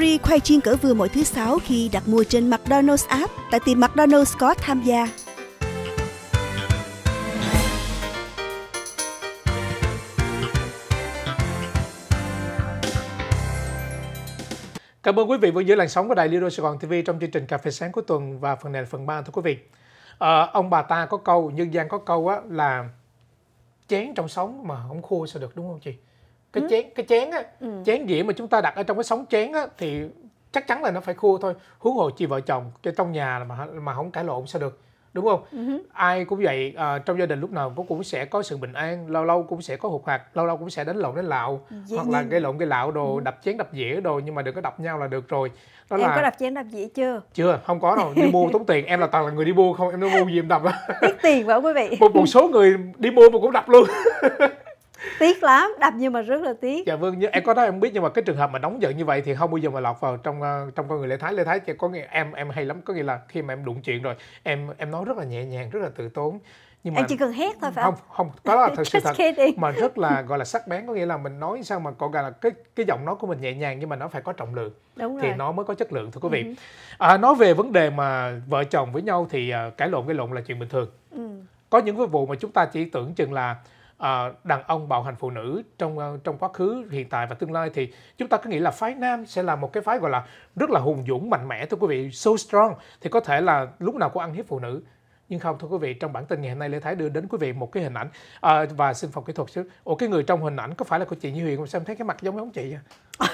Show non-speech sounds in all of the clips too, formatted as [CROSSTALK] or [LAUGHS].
Free khoai chiên cỡ vừa mỗi thứ sáu khi đặt mua trên McDonald's app tại tiệm McDonald's có tham gia. Cảm ơn quý vị vẫn giữ làn sóng của Đài Lido Sài Gòn TV trong chương trình Cà phê sáng của tuần và phần này là phần 3 thưa quý vị. À, ông bà ta có câu, nhân gian có câu á, là chén trong sống mà không khô sao được đúng không chị? cái ừ. chén cái chén á ừ. chén dĩa mà chúng ta đặt ở trong cái sóng chén á thì chắc chắn là nó phải khua thôi huống hồ chị vợ chồng cái trong nhà mà mà không cãi lộn sao được đúng không uh ai cũng vậy à, trong gia đình lúc nào cũng cũng sẽ có sự bình an lâu lâu cũng sẽ có hụt hạt lâu lâu cũng sẽ đánh lộn đánh lạo Dĩ hoặc nhiên. là gây lộn gây lạo đồ uh đập chén đập dĩa đồ nhưng mà đừng có đập nhau là được rồi đó em là... có đập chén đập dĩa chưa chưa không có đâu đi mua [LAUGHS] tốn tiền em là toàn là người đi mua không em đi mua gì em đập tiếc tiền vậy quý vị một một số người đi mua mà cũng đập luôn [LAUGHS] tiếc lắm đập nhưng mà rất là tiếc dạ vâng em có nói em biết nhưng mà cái trường hợp mà nóng giận như vậy thì không bao giờ mà lọt vào trong ờ, trong con người lê thái lê thái có nghĩa em em hay lắm có nghĩa là khi mà em đụng chuyện rồi em em nói rất là nhẹ nhàng rất là tự tốn nhưng mà em chỉ cần hét thôi phải không không có là thật sự thật kidding. mà rất là gọi là sắc bén có nghĩa là mình nói sao mà còn gọi là cái cái giọng nói của mình nhẹ nhàng nhưng mà nó phải có trọng lượng Đúng thì rồi. nó mới có chất lượng thưa quý vị ừ. à, nói về vấn đề mà vợ chồng với nhau thì uh, cãi lộn cái lộn là chuyện bình thường ừ. có những cái vụ mà chúng ta chỉ tưởng chừng là à, đàn ông bạo hành phụ nữ trong ờ, trong quá khứ hiện tại và tương lai thì chúng ta cứ nghĩ là phái nam sẽ là một cái phái gọi là rất là hùng dũng mạnh mẽ thưa quý vị so strong thì có thể là lúc nào cũng ăn hiếp phụ nữ nhưng không thưa quý vị trong bản tin ngày hôm nay Lê Thái đưa đến quý vị một cái hình ảnh à, và xin phòng kỹ thuật chứ ủa cái người trong hình ảnh có phải là của chị Như Huyền không xem thấy cái mặt giống giống chị vậy?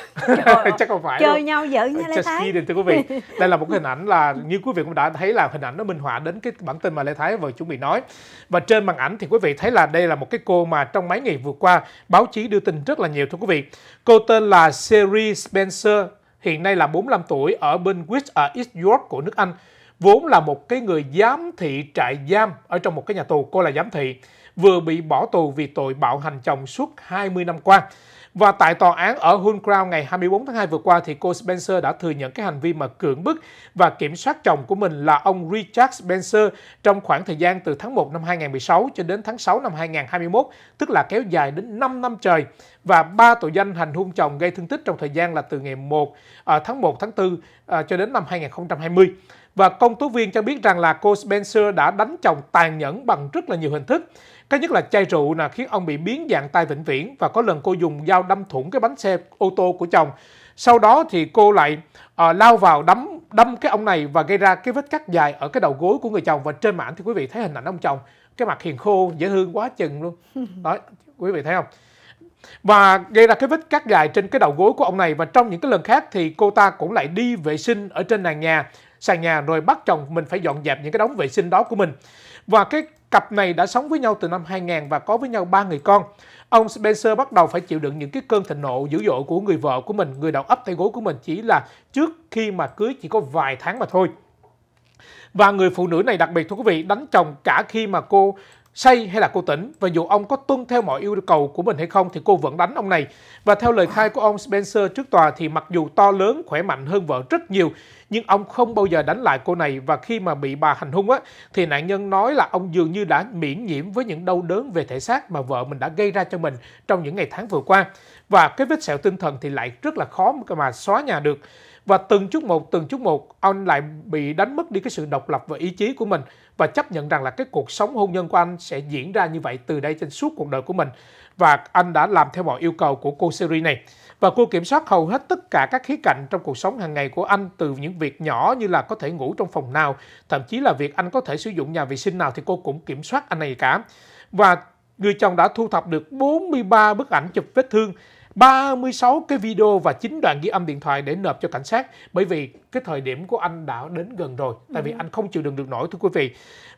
[LAUGHS] [LAUGHS] chắc không phải chơi luôn. nhau dữ nha ờ, Lê Thái kidding, thưa quý vị [LAUGHS] đây là một cái hình ảnh là như quý vị cũng đã thấy là hình ảnh nó minh họa đến cái bản tin mà Lê Thái vừa chuẩn bị nói và trên màn ảnh thì quý vị thấy là đây là một cái cô mà trong mấy ngày vừa qua báo chí đưa tin rất là nhiều thưa quý vị cô tên là Sherry Spencer hiện nay là 45 tuổi ở bên West ở à, East York của nước Anh vốn là một cái người giám thị trại giam ở trong một cái nhà tù, cô là giám thị, vừa bị bỏ tù vì tội bạo hành chồng suốt 20 năm qua. Và tại tòa án ở Hull Crown ngày 24 tháng 2 vừa qua thì cô Spencer đã thừa nhận cái hành vi mà cưỡng bức và kiểm soát chồng của mình là ông Richard Spencer trong khoảng thời gian từ tháng 1 năm 2016 cho đến tháng 6 năm 2021, tức là kéo dài đến 5 năm trời và ba tội danh hành hung chồng gây thương tích trong thời gian là từ ngày 1 à, tháng 1 tháng 4 à, cho đến năm 2020. Và công tố viên cho biết rằng là cô Spencer đã đánh chồng tàn nhẫn bằng rất là nhiều hình thức. Cái nhất là chai rượu là khiến ông bị biến dạng tai vĩnh viễn và có lần cô dùng dao đâm thủng cái bánh xe ô tô của chồng. Sau đó thì cô lại uh, lao vào đấm đâm cái ông này và gây ra cái vết cắt dài ở cái đầu gối của người chồng và trên mạng thì quý vị thấy hình ảnh ông chồng cái mặt hiền khô dễ thương quá chừng luôn [LAUGHS] đó quý vị thấy không và gây ra cái vết cắt dài trên cái đầu gối của ông này và trong những cái lần khác thì cô ta cũng lại đi vệ sinh ở trên nền nhà sàn nhà rồi bắt chồng mình phải dọn dẹp những cái đống vệ sinh đó của mình. Và cái cặp này đã sống với nhau từ năm 2000 và có với nhau ba người con. Ông Spencer bắt đầu phải chịu đựng những cái cơn thịnh nộ dữ dội của người vợ của mình, người đầu ấp tay gối của mình chỉ là trước khi mà cưới chỉ có vài tháng mà thôi. Và người phụ nữ này đặc biệt thưa quý vị đánh chồng cả khi mà cô say hay là cô tỉnh và dù ông có tuân theo mọi yêu cầu của mình hay không thì cô vẫn đánh ông này. Và theo lời khai của ông Spencer trước tòa thì mặc dù to lớn, khỏe mạnh hơn vợ rất nhiều nhưng ông không bao giờ đánh lại cô này và khi mà bị bà hành hung á thì nạn nhân nói là ông dường như đã miễn nhiễm với những đau đớn về thể xác mà vợ mình đã gây ra cho mình trong những ngày tháng vừa qua. Và cái vết sẹo tinh thần thì lại rất là khó mà xóa nhà được và từng chút một từng chút một anh lại bị đánh mất đi cái sự độc lập và ý chí của mình và chấp nhận rằng là cái cuộc sống hôn nhân của anh sẽ diễn ra như vậy từ đây trên suốt cuộc đời của mình và anh đã làm theo mọi yêu cầu của cô series này và cô kiểm soát hầu hết tất cả các khía cạnh trong cuộc sống hàng ngày của anh từ những việc nhỏ như là có thể ngủ trong phòng nào thậm chí là việc anh có thể sử dụng nhà vệ sinh nào thì cô cũng kiểm soát anh này cả và người chồng đã thu thập được 43 bức ảnh chụp vết thương 36 cái video và 9 đoạn ghi âm điện thoại để nộp cho cảnh sát bởi vì cái thời điểm của anh đã đến gần rồi tại vì ừ. anh không chịu đựng được nổi thưa quý vị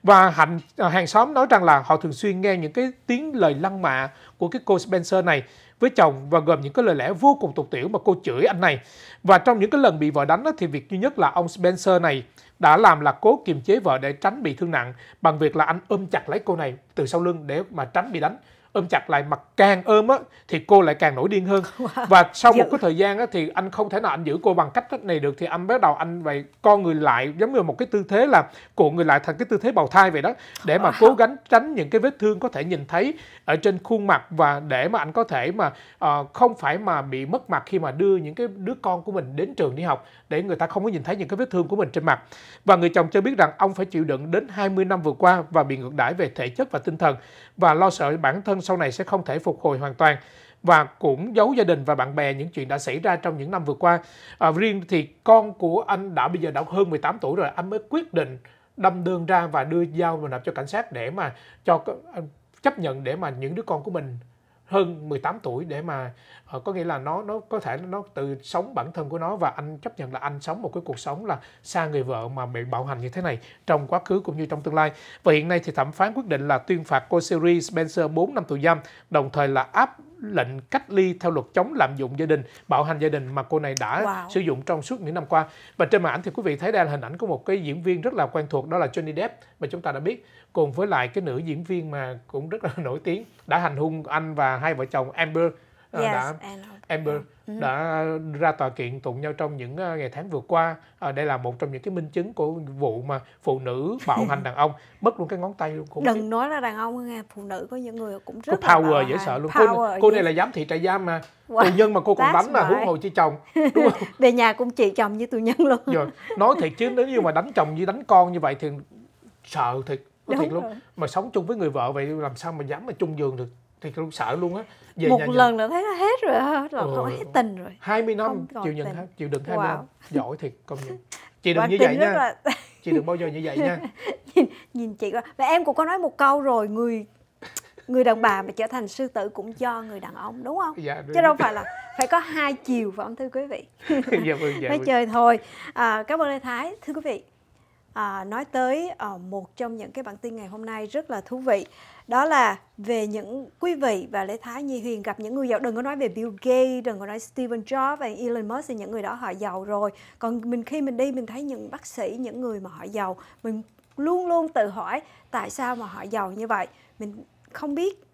và hạnh à, hàng xóm nói rằng là họ thường xuyên nghe những cái tiếng lời lăng mạ của cái cô Spencer này với chồng và gồm những cái lời lẽ vô cùng tục tiểu mà cô chửi anh này và trong những cái lần bị vợ đánh thì việc duy nhất là ông Spencer này đã làm là cố kiềm chế vợ để tránh bị thương nặng bằng việc là anh ôm chặt lấy cô này từ sau lưng để mà tránh bị đánh ôm chặt lại mặt càng ôm á thì cô lại càng nổi điên hơn wow. và sau một cái thời gian á thì anh không thể nào anh giữ cô bằng cách này được thì anh bắt đầu anh vậy co người lại giống như một cái tư thế là cuộn người lại thành cái tư thế bào thai vậy đó để mà cố gắng tránh những cái vết thương có thể nhìn thấy ở trên khuôn mặt và để mà anh có thể mà uh, không phải mà bị mất mặt khi mà đưa những cái đứa con của mình đến trường đi học để người ta không có nhìn thấy những cái vết thương của mình trên mặt và người chồng cho biết rằng ông phải chịu đựng đến 20 năm vừa qua và bị ngược đãi về thể chất và tinh thần và lo sợ bản thân sau này sẽ không thể phục hồi hoàn toàn và cũng giấu gia đình và bạn bè những chuyện đã xảy ra trong những năm vừa qua. À, riêng thì con của anh đã bây giờ đã hơn 18 tuổi rồi, anh mới quyết định đâm đơn ra và đưa dao và nộp cho cảnh sát để mà cho à, chấp nhận để mà những đứa con của mình hơn 18 tuổi để mà uh, có nghĩa là nó nó có thể nó tự sống bản thân của nó và anh chấp nhận là anh sống một cái cuộc sống là xa người vợ mà bị bạo hành như thế này trong quá khứ cũng như trong tương lai. Và hiện nay thì thẩm phán quyết định là tuyên phạt cô Siri Spencer 4 năm tù giam, đồng thời là áp lệnh cách ly theo luật chống lạm dụng gia đình, bạo hành gia đình mà cô này đã wow. sử dụng trong suốt những năm qua. Và trên màn ảnh thì quý vị thấy đây là hình ảnh của một cái diễn viên rất là quen thuộc đó là Johnny Depp mà chúng ta đã biết cùng với lại cái nữ diễn viên mà cũng rất là [LAUGHS] nổi tiếng đã hành hung anh và hai vợ chồng Amber Ờ, yes, đã Amber yeah. Ừ. đã ra tòa kiện tụng nhau trong những ờ, ngày tháng vừa qua. À, đây là một trong những cái minh chứng của vụ mà phụ nữ bạo hành đàn ông [LAUGHS] mất luôn cái ngón tay luôn. Cũng Đừng biết. nói là đàn ông nghe phụ nữ có những người cũng rất cô power dễ sợ luôn. Power cô, cô này là giám thị trại giam mà [LAUGHS] wow. tù nhân mà cô còn đánh mà right. huống hồ chi chồng [LAUGHS] về nhà cũng chị chồng như tù nhân luôn. Rồi. Nói thiệt chứ nếu như mà đánh chồng như đánh con như vậy thì sợ thiệt có thiệt luôn. Rồi. Mà sống chung với người vợ vậy làm sao mà dám mà chung giường được? thì cũng sợ luôn á về một nhà lần nhà... là thấy nó hết rồi ha là ừ. không hết tình rồi 20 năm chịu nhận tình. chịu đựng 20 wow. năm giỏi thiệt công nhận chị đừng như vậy nha là... chị đừng bao giờ như vậy nha [LAUGHS] nhìn, nhìn chị coi và em cũng có nói một câu rồi người người đàn bà mà trở thành sư tử cũng do người đàn ông đúng không dạ, đúng. chứ đâu phải là phải có hai chiều phải không thưa quý vị [LAUGHS] dạ, vâng, dạ, phải vâng. chơi thôi à, cảm ơn lê thái thưa quý vị à, nói tới à, một trong những cái bản tin ngày hôm nay rất là thú vị đó là về những quý vị và Lê Thái Nhi Huyền gặp những người giàu đừng có nói về Bill Gates đừng có nói Steven Jobs và Elon Musk thì những người đó họ giàu rồi còn mình khi mình đi mình thấy những bác sĩ những người mà họ giàu mình luôn luôn tự hỏi tại sao mà họ giàu như vậy mình không biết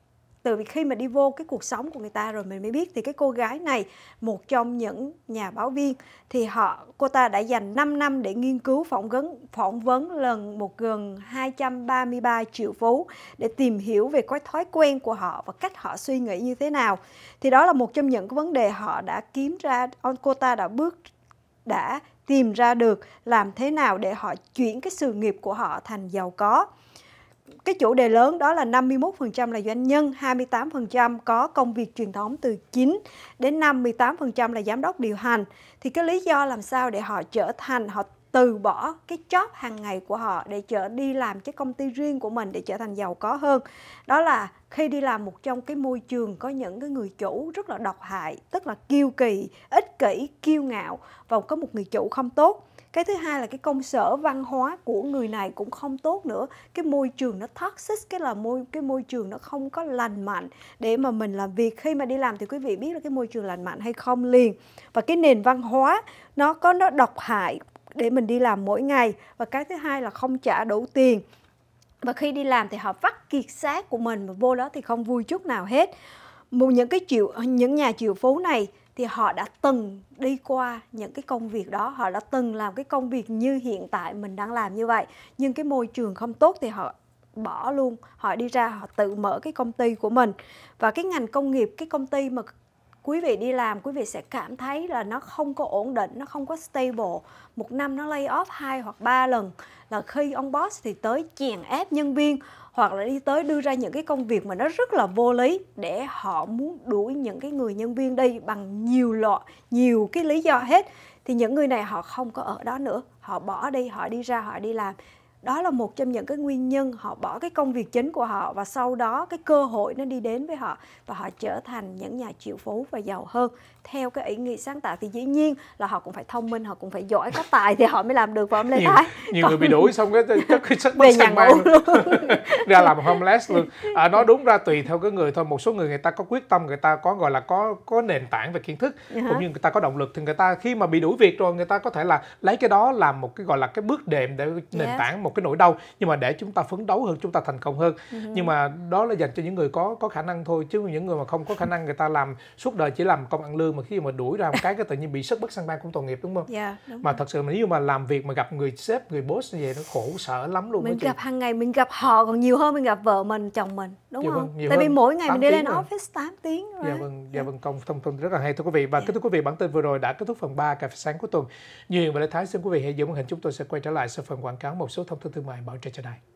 từ khi mà đi vô cái cuộc sống của người ta rồi mình mới biết thì cái cô gái này một trong những nhà báo viên thì họ cô ta đã dành 5 năm để nghiên cứu phỏng vấn phỏng vấn lần một gần 233 triệu phú để tìm hiểu về cái thói quen của họ và cách họ suy nghĩ như thế nào thì đó là một trong những cái vấn đề họ đã kiếm ra cô ta đã bước đã tìm ra được làm thế nào để họ chuyển cái sự nghiệp của họ thành giàu có cái chủ đề lớn đó là 51% là doanh nhân, 28% có công việc truyền thống từ 9 đến 58% là giám đốc điều hành. Thì cái lý do làm sao để họ trở thành, họ từ bỏ cái job hàng ngày của họ để trở đi làm cái công ty riêng của mình để trở thành giàu có hơn đó là khi đi làm một trong cái môi trường có những cái người chủ rất là độc hại tức là kiêu kỳ ích kỷ kiêu ngạo và có một người chủ không tốt cái thứ hai là cái công sở văn hóa của người này cũng không tốt nữa cái môi trường nó toxic cái là môi cái môi trường nó không có lành mạnh để mà mình làm việc khi mà đi làm thì quý vị biết là cái môi trường lành mạnh hay không liền và cái nền văn hóa nó có nó độc hại để mình đi làm mỗi ngày và cái thứ hai là không trả đủ tiền và khi đi làm thì họ vắt kiệt xác của mình và vô đó thì không vui chút nào hết một những cái triệu những nhà triệu phú này thì họ đã từng đi qua những cái công việc đó họ đã từng làm cái công việc như hiện tại mình đang làm như vậy nhưng cái môi trường không tốt thì họ bỏ luôn họ đi ra họ tự mở cái công ty của mình và cái ngành công nghiệp cái công ty mà quý vị đi làm quý vị sẽ cảm thấy là nó không có ổn định nó không có stable một năm nó lay off hai hoặc ba lần là khi ông boss thì tới chèn ép nhân viên hoặc là đi tới đưa ra những cái công việc mà nó rất là vô lý để họ muốn đuổi những cái người nhân viên đi bằng nhiều lọ nhiều cái lý do hết thì những người này họ không có ở đó nữa họ bỏ đi họ đi ra họ đi làm đó là một trong những cái nguyên nhân họ bỏ cái công việc chính của họ và sau đó cái cơ hội nó đi đến với họ và họ trở thành những nhà triệu phú và giàu hơn theo cái ý nghĩ sáng tạo thì dĩ nhiên là họ cũng phải thông minh họ cũng phải giỏi có tài thì họ mới làm được và ông Lê nhiều, Thái nhiều Còn... người bị đuổi xong cái chắc cái sách mất sang mang ra làm homeless luôn à, nói đúng ra tùy theo cái người thôi một số người người ta có quyết tâm người ta có gọi là có có nền tảng về kiến thức uh-huh. cũng như người ta có động lực thì người ta khi mà bị đuổi việc rồi người ta có thể là lấy cái đó làm một cái gọi là cái bước đệm để nền yes. Dạ. tảng một cái nỗi đau nhưng mà để chúng ta phấn đấu hơn chúng ta thành công hơn ừ. nhưng mà đó là dành cho những người có có khả năng thôi chứ những người mà không có khả năng người ta làm suốt đời chỉ làm công ăn lương mà khi mà đuổi ra một cái cái tự nhiên bị sức bất sang ban cũng tội nghiệp đúng không yeah, dạ, đúng mà rồi. thật sự mà nếu mà làm việc mà gặp người sếp người boss như vậy nó khổ sở lắm luôn mình gặp hàng ngày mình gặp họ còn nhiều hơn mình gặp vợ mình chồng mình đúng dạ, không vâng, tại vì mỗi ngày mình đi lên rồi. office 8 tiếng rồi dạ vâng dạ, dạ, vâng công thông tin rất là hay thưa quý vị và dạ. kính thưa quý vị bản tin vừa rồi đã kết thúc phần 3 cà phê sáng của tuần như và lê thái xin quý vị hãy giữ màn hình chúng tôi sẽ quay trở lại sau phần quảng cáo một số thông tin thông thương mại bảo trợ cho đài